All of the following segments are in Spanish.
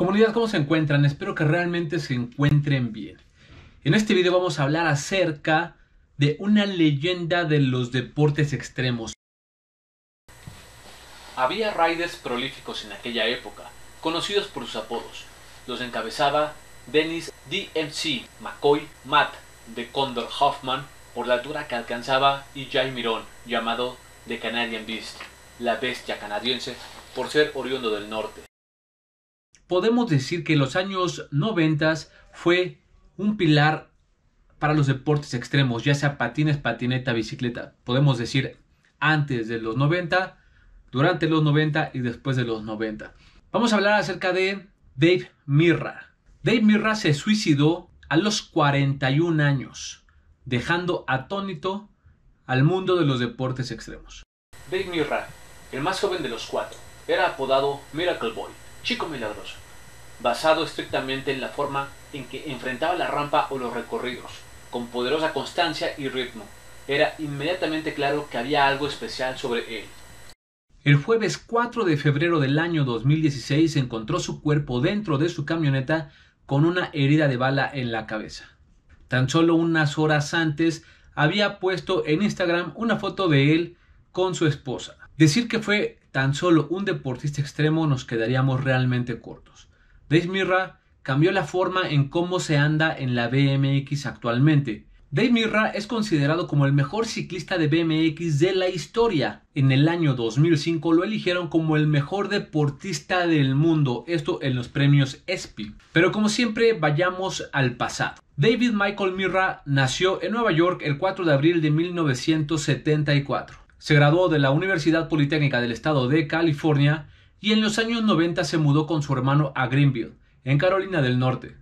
Comunidad, ¿cómo se encuentran? Espero que realmente se encuentren bien. En este video vamos a hablar acerca de una leyenda de los deportes extremos. Había riders prolíficos en aquella época, conocidos por sus apodos. Los encabezaba Dennis DMC, McCoy, Matt de Condor Hoffman por la altura que alcanzaba y Jay Mirón, llamado The Canadian Beast, la bestia canadiense, por ser oriundo del norte podemos decir que los años 90 fue un pilar para los deportes extremos, ya sea patines, patineta, bicicleta. Podemos decir antes de los 90, durante los 90 y después de los 90. Vamos a hablar acerca de Dave Mirra. Dave Mirra se suicidó a los 41 años, dejando atónito al mundo de los deportes extremos. Dave Mirra, el más joven de los cuatro, era apodado Miracle Boy Chico Milagroso, basado estrictamente en la forma en que enfrentaba la rampa o los recorridos, con poderosa constancia y ritmo. Era inmediatamente claro que había algo especial sobre él. El jueves 4 de febrero del año 2016 encontró su cuerpo dentro de su camioneta con una herida de bala en la cabeza. Tan solo unas horas antes había puesto en Instagram una foto de él con su esposa. Decir que fue tan solo un deportista extremo nos quedaríamos realmente cortos. Dave Mirra cambió la forma en cómo se anda en la BMX actualmente. Dave Mirra es considerado como el mejor ciclista de BMX de la historia. En el año 2005 lo eligieron como el mejor deportista del mundo, esto en los premios ESPY. Pero como siempre, vayamos al pasado. David Michael Mirra nació en Nueva York el 4 de abril de 1974. Se graduó de la Universidad Politécnica del Estado de California y en los años 90 se mudó con su hermano a Greenville, en Carolina del Norte.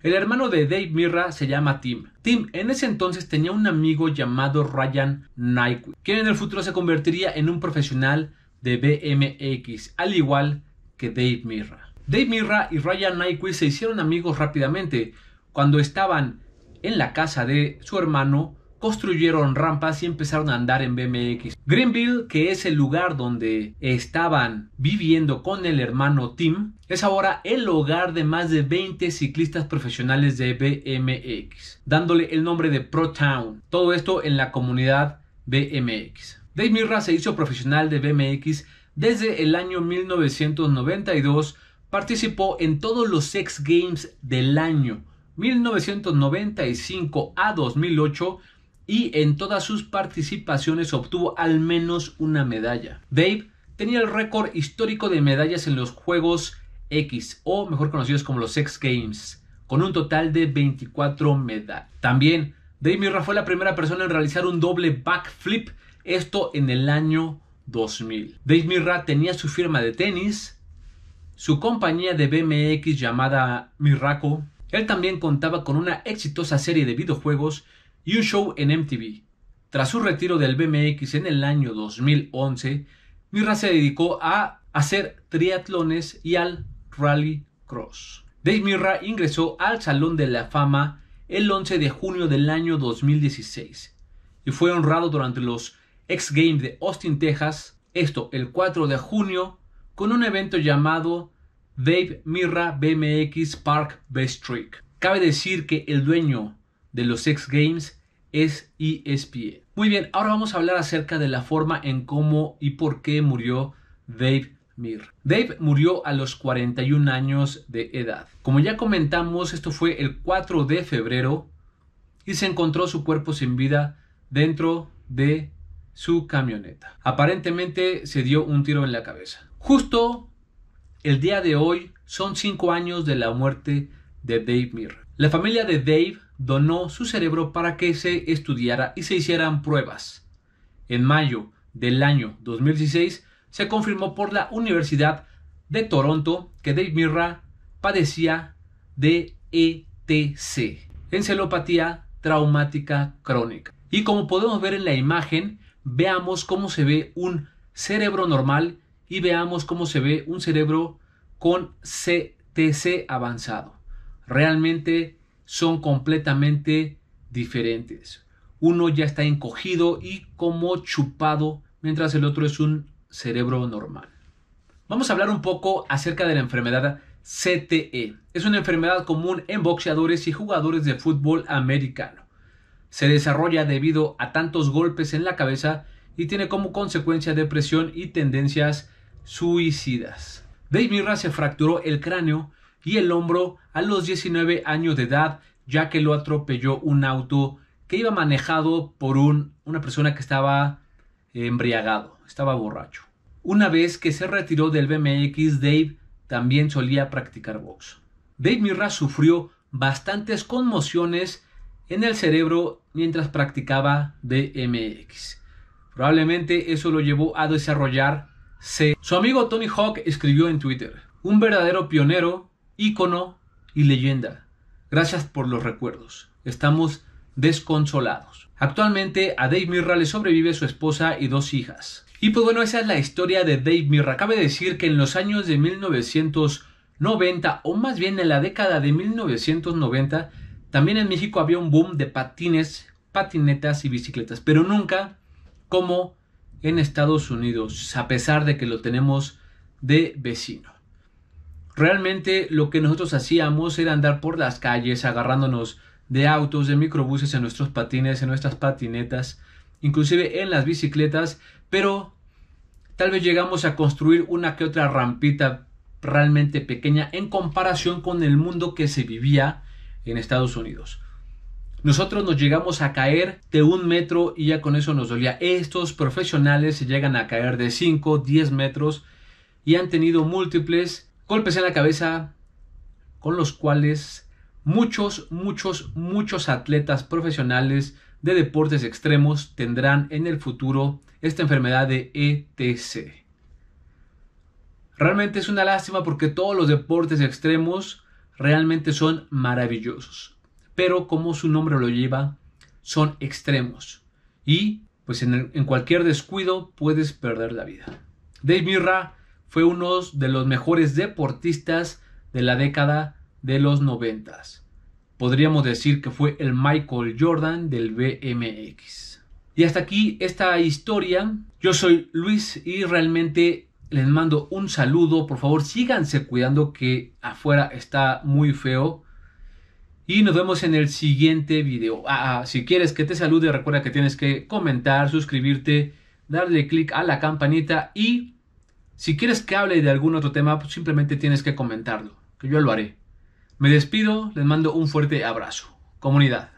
El hermano de Dave Mirra se llama Tim. Tim en ese entonces tenía un amigo llamado Ryan Nyquist, quien en el futuro se convertiría en un profesional de BMX, al igual que Dave Mirra. Dave Mirra y Ryan Nyquist se hicieron amigos rápidamente cuando estaban en la casa de su hermano construyeron rampas y empezaron a andar en BMX. Greenville, que es el lugar donde estaban viviendo con el hermano Tim, es ahora el hogar de más de 20 ciclistas profesionales de BMX, dándole el nombre de Pro Town. Todo esto en la comunidad BMX. Dave Mirra se hizo profesional de BMX desde el año 1992, participó en todos los X Games del año 1995 a 2008 y en todas sus participaciones obtuvo al menos una medalla. Dave tenía el récord histórico de medallas en los Juegos X, o mejor conocidos como los X Games, con un total de 24 medallas. También, Dave Mirra fue la primera persona en realizar un doble backflip, esto en el año 2000. Dave Mirra tenía su firma de tenis, su compañía de BMX llamada Miraco. Él también contaba con una exitosa serie de videojuegos show en MTV. Tras su retiro del BMX en el año 2011, Mirra se dedicó a hacer triatlones y al rally cross. Dave Mirra ingresó al Salón de la Fama el 11 de junio del año 2016 y fue honrado durante los X Games de Austin, Texas, esto el 4 de junio, con un evento llamado Dave Mirra BMX Park Best Trick. Cabe decir que el dueño de los X Games es e Muy bien, ahora vamos a hablar acerca de la forma en cómo y por qué murió Dave Mir. Dave murió a los 41 años de edad. Como ya comentamos, esto fue el 4 de febrero y se encontró su cuerpo sin vida dentro de su camioneta. Aparentemente se dio un tiro en la cabeza. Justo el día de hoy son 5 años de la muerte de Dave Mir. La familia de Dave donó su cerebro para que se estudiara y se hicieran pruebas. En mayo del año 2016 se confirmó por la Universidad de Toronto que Dave Mirra padecía de ETC, encelopatía traumática crónica. Y como podemos ver en la imagen, veamos cómo se ve un cerebro normal y veamos cómo se ve un cerebro con CTC avanzado. Realmente son completamente diferentes. Uno ya está encogido y como chupado, mientras el otro es un cerebro normal. Vamos a hablar un poco acerca de la enfermedad CTE. Es una enfermedad común en boxeadores y jugadores de fútbol americano. Se desarrolla debido a tantos golpes en la cabeza y tiene como consecuencia depresión y tendencias suicidas. Dave Mirra se fracturó el cráneo y el hombro a los 19 años de edad, ya que lo atropelló un auto que iba manejado por un, una persona que estaba embriagado, estaba borracho. Una vez que se retiró del BMX, Dave también solía practicar box. Dave Mirra sufrió bastantes conmociones en el cerebro mientras practicaba BMX. Probablemente eso lo llevó a desarrollar C. Su amigo Tony Hawk escribió en Twitter, un verdadero pionero ícono y leyenda. Gracias por los recuerdos. Estamos desconsolados. Actualmente a Dave Mirra le sobrevive su esposa y dos hijas. Y pues bueno, esa es la historia de Dave Mirra. Cabe decir que en los años de 1990, o más bien en la década de 1990, también en México había un boom de patines, patinetas y bicicletas, pero nunca como en Estados Unidos, a pesar de que lo tenemos de vecino. Realmente lo que nosotros hacíamos era andar por las calles agarrándonos de autos, de microbuses, en nuestros patines, en nuestras patinetas, inclusive en las bicicletas, pero tal vez llegamos a construir una que otra rampita realmente pequeña en comparación con el mundo que se vivía en Estados Unidos. Nosotros nos llegamos a caer de un metro y ya con eso nos dolía. Estos profesionales se llegan a caer de 5, 10 metros y han tenido múltiples golpes en la cabeza con los cuales muchos, muchos, muchos atletas profesionales de deportes extremos tendrán en el futuro esta enfermedad de ETC. Realmente es una lástima porque todos los deportes extremos realmente son maravillosos. Pero como su nombre lo lleva, son extremos. Y pues en, en cualquier descuido puedes perder la vida. Dave Mirra fue uno de los mejores deportistas de la década de los noventas. Podríamos decir que fue el Michael Jordan del BMX. Y hasta aquí esta historia. Yo soy Luis y realmente les mando un saludo. Por favor, síganse cuidando que afuera está muy feo. Y nos vemos en el siguiente video. Ah, ah, si quieres que te salude, recuerda que tienes que comentar, suscribirte, darle click a la campanita y si quieres que hable de algún otro tema, pues simplemente tienes que comentarlo, que yo lo haré. Me despido, les mando un fuerte abrazo. Comunidad.